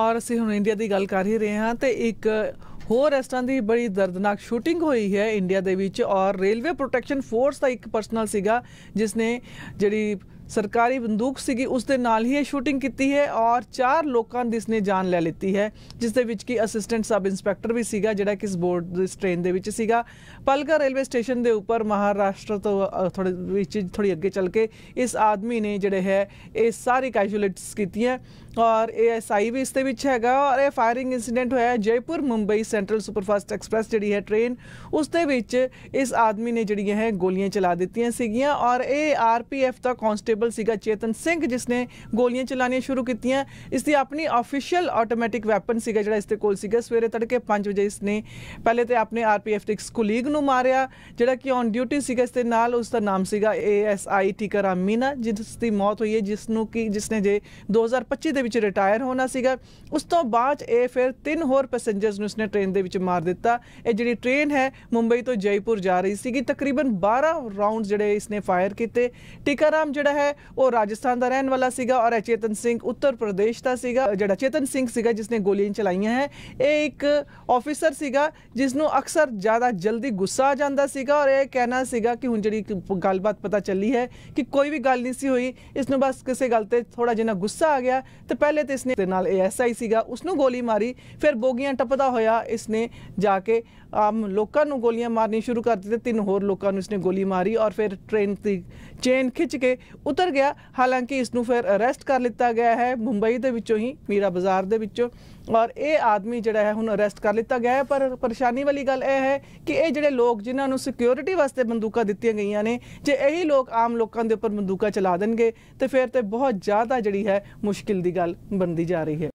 ਔਰ ਅਸੀਂ ਹੁਣ ਇੰਡੀਆ ਦੀ ਗੱਲ ਕਰ ਹੀ ਰਹੇ ਹਾਂ ਤੇ ਇੱਕ ਹੋਰ ਰੈਸਟਾਂ ਦੀ ਬੜੀ ਦਰਦਨਾਕ ਸ਼ੂਟਿੰਗ ਹੋਈ ਹੈ ਇੰਡੀਆ ਦੇ ਵਿੱਚ ਔਰ ਰੇਲਵੇ ਪ੍ਰੋਟੈਕਸ਼ਨ ਫੋਰਸ ਦਾ ਇੱਕ ਪਰਸਨਲ ਸੀਗਾ ਜਿਸ ਨੇ ਜਿਹੜੀ ਸਰਕਾਰੀ ਬੰਦੂਕ ਸੀਗੀ ਉਸ ਦੇ ਨਾਲ ਹੀ ਇਹ ਸ਼ੂਟਿੰਗ ਕੀਤੀ ਹੈ ਔਰ ਚਾਰ ਲੋਕਾਂ ਦੀ ਇਸਨੇ ਜਾਨ ਲੈ ਲਈ ਹੈ ਜਿਸ ਦੇ ਵਿੱਚ ਕੀ ਅਸਿਸਟੈਂਟ ਸਬ ਇੰਸਪੈਕਟਰ ਵੀ ਸੀਗਾ ਜਿਹੜਾ ਕਿ ਇਸ ਬੋਰਡ ਦੇ ਟ੍ਰੇਨ ਦੇ ਵਿੱਚ ਸੀਗਾ ਪਲਕਾ ਰੇਲਵੇ ਸਟੇਸ਼ਨ ਦੇ ਉੱਪਰ ਮਹਾਰਾਸ਼ਟਰ ਤੋਂ ਥੋੜੇ ਵਿੱਚ ਥੋੜੀ ਅੱਗੇ ਚੱਲ ਕੇ ਇਸ ਆਦਮੀ ਨੇ ਜਿਹੜੇ ਹੈ ਇਹ ਸਾਰੇ ਕੈਜੂਅਲਿਟੀਜ਼ ਕੀਤੀਆਂ ਔਰ ਐਸਆਈ ਵੀ ਇਸ ਦੇ ਵਿੱਚ ਹੈਗਾ ਔਰ ਇਹ ਫਾਇਰਿੰਗ ਇਨਸੀਡੈਂਟ ਹੋਇਆ Jaipur Mumbai central superfast express ਜਿਹੜੀ ਹੈ ਟ੍ਰੇਨ ਉਸ ਦੇ ਵਿੱਚ ਇਸ ਆਦਮੀ ਨੇ ਜਿਹੜੀਆਂ ਹੈ ਗੋਲੀਆਂ ਚਲਾ ਦਿੱਤੀਆਂ ਸੀਗੀਆਂ ਔਰ ਇਹ ਆਰਪੀਐਫ ਦਾ ਕਾਂਸਟੇਬਲ ਕਾਂਸਟੇਬਲ ਸੀਗਾ ਚੇਤਨ ਸਿੰਘ ਜਿਸ ਨੇ ਗੋਲੀਆਂ ਚਲਾਣੀਆਂ ਸ਼ੁਰੂ ਕੀਤੀਆਂ ਇਸ ਦੀ ਆਪਣੀ ਆਫੀਸ਼ੀਅਲ ਆਟੋਮੈਟਿਕ ਵੈਪਨ ਸੀਗਾ ਜਿਹੜਾ ਇਸ ਦੇ ਕੋਲ ਸੀਗਾ ਸਵੇਰੇ ਤੜਕੇ 5 ਵਜੇ ਇਸ ਨੇ ਪਹਿਲੇ ਤੇ ਆਪਣੇ ਆਰਪੀਐਫ ਦੇ ਇੱਕ ਕੋਲੀਗ ਨੂੰ ਮਾਰਿਆ ਜਿਹੜਾ ਕਿ ਔਨ ਡਿਊਟੀ ਸੀਗਾ ਇਸ ਦੇ ਨਾਲ ਉਸ ਦਾ ਨਾਮ ਸੀਗਾ ਏਐਸਆਈ ਟਿਕਰਾ ਮੀਨਾ ਜਿਸ ਦੀ ਮੌਤ ਹੋਈ ਹੈ ਜਿਸ ਨੂੰ ਕਿ ਜਿਸ ਨੇ ਜੇ 2025 ਦੇ ਵਿੱਚ ਰਿਟਾਇਰ ਹੋਣਾ ਸੀਗਾ ਉਸ ਤੋਂ ਬਾਅਦ ਇਹ ਫਿਰ ਤਿੰਨ ਹੋਰ ਪੈਸੇਂਜਰਸ ਨੂੰ ਉਸ ਨੇ ਟ੍ਰੇਨ ਦੇ ਵਿੱਚ ਮਾਰ ਦਿੱਤਾ ਇਹ ਜਿਹੜੀ ਟ੍ਰੇਨ ਹੈ ਮੁੰਬਈ ਤੋਂ ਜੈਪੁਰ ਜਾ ਰਹੀ ਸੀਗੀ ਤਕਰੀਬਨ 12 ਰਾਉਂਡ ਜਿਹੜੇ ਇਸ ਨੇ ਫਾਇਰ ਕੀਤੇ ਟਿਕਾਰਾਮ ਜਿਹੜਾ ਹੈ ਹੈ ਉਹ ਰਾਜਸਥਾਨ ਦਾ ਰਹਿਣ ਵਾਲਾ ਸੀਗਾ ਔਰ ਚੇਤਨ ਸਿੰਘ ਉੱਤਰ ਪ੍ਰਦੇਸ਼ ਦਾ ਸੀਗਾ ਜਿਹੜਾ ਚੇਤਨ ਸਿੰਘ ਸੀਗਾ ਜਿਸਨੇ ਗੋਲੀਆਂ ਚਲਾਈਆਂ ਹੈ ਇਹ ਇੱਕ ਆਫੀਸਰ ਸੀਗਾ ਜਿਸ ਨੂੰ ਅਕਸਰ ਜ਼ਿਆਦਾ ਜਲਦੀ ਗੁੱਸਾ ਆ ਜਾਂਦਾ ਸੀਗਾ ਔਰ ਇਹ ਕਹਿਣਾ ਸੀਗਾ ਕਿ ਹੁਣ ਜਿਹੜੀ ਗੱਲਬਾਤ ਪਤਾ ਚੱਲੀ ਹੈ ਕਿ ਕੋਈ ਵੀ ਗੱਲ ਨਹੀਂ ਸੀ ਹੋਈ ਇਸ ਨੂੰ ਬਸ ਕਿਸੇ ਗੱਲ ਤੇ ਥੋੜਾ ਜਿਹਾ ਗੁੱਸਾ ਆ ਗਿਆ ਤੇ ਪਹਿਲੇ ਤੇ ਇਸਨੇ ਦੇ ਨਾਲ ਐਸਆਈ ਸੀਗਾ ਉਸ ਨੂੰ ਗੋਲੀ ਮਾਰੀ ਫਿਰ ਬੋਗੀਆਂ ਟੱਪਦਾ ਹੋਇਆ ਇਸਨੇ ਜਾ ਕੇ ਆਮ ਲੋਕਾਂ ਨੂੰ ਗੋਲੀਆਂ ਮਾਰਨੀ ਸ਼ੁਰੂ ਕਰ ਦਿੱਤੀ ਤਿੰਨ ਹੋਰ ਲੋਕਾਂ ਨੂੰ ਇਸਨੇ ਗੋਲੀ ਮਾਰੀ ਔਰ ਫਿਰ ਟ੍ਰੇਨ ਦੀ ਚੇਨ ਖਿੱਚ ਕੇ ਉਤਰ ਗਿਆ ਹਾਲਾਂਕਿ ਇਸ ਨੂੰ ਫਿਰ ਅਰੈਸਟ ਕਰ ਲਿੱਤਾ ਗਿਆ ਹੈ ਮੁੰਬਈ ਦੇ ਵਿੱਚੋਂ ਹੀ ਮੀਰਾ ਬਾਜ਼ਾਰ ਦੇ ਵਿੱਚੋਂ ਔਰ ਇਹ ਆਦਮੀ ਜਿਹੜਾ ਹੈ ਹੁਣ ਅਰੈਸਟ ਕਰ ਲਿੱਤਾ ਗਿਆ ਹੈ ਪਰ ਪਰੇਸ਼ਾਨੀ ਵਾਲੀ ਗੱਲ ਇਹ ਹੈ ਕਿ ਇਹ ਜਿਹੜੇ ਲੋਕ ਜਿਨ੍ਹਾਂ ਨੂੰ ਸਿਕਿਉਰਿਟੀ ਵਾਸਤੇ ਬੰਦੂਕਾਂ ਦਿੱਤੀਆਂ ਗਈਆਂ ਨੇ ਜੇ ਇਹੀ ਲੋਕ ਆਮ ਲੋਕਾਂ ਦੇ ਉੱਪਰ ਬੰਦੂਕਾਂ ਚਲਾ ਦੇਣਗੇ ਤੇ ਫਿਰ ਤੇ ਬਹੁਤ ਜ਼ਿਆਦਾ ਜਿਹੜੀ ਹੈ ਮੁਸ਼ਕਿਲ ਦੀ ਗੱਲ ਬਣਦੀ ਜਾ ਰਹੀ ਹੈ